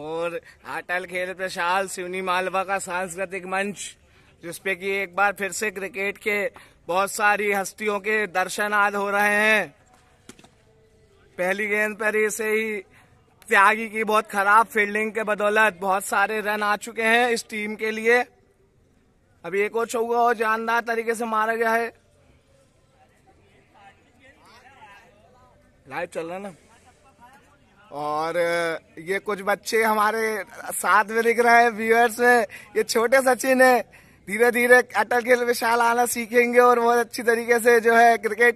और अटल खेल प्रशाल सिवनी मालवा का सांस्कृतिक मंच जिसपे कि एक बार फिर से क्रिकेट के बहुत सारी हस्तियों के दर्शन आज हो रहे हैं पहली गेंद पर इसे ही त्यागी की बहुत खराब फील्डिंग के बदौलत बहुत सारे रन आ चुके हैं इस टीम के लिए अभी एक और चौगा और जानदार तरीके से मारा गया है लाइव चल रहा है ना और ये कुछ बच्चे हमारे साथ में दिख रहे हैं व्यूअर्स में ये छोटे सचिन है धीरे धीरे अटल खेल विशाल आना सीखेंगे और बहुत अच्छी तरीके से जो है क्रिकेट